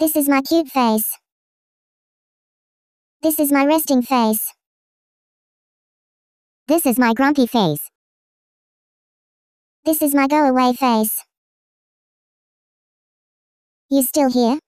This is my cute face. This is my resting face. This is my grumpy face. This is my go away face. You still here?